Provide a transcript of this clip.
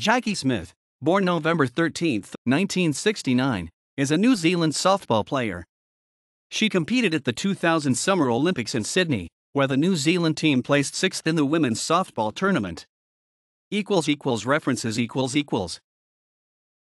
Jackie Smith, born November 13, 1969, is a New Zealand softball player. She competed at the 2000 Summer Olympics in Sydney, where the New Zealand team placed 6th in the women's softball tournament. equals equals references equals equals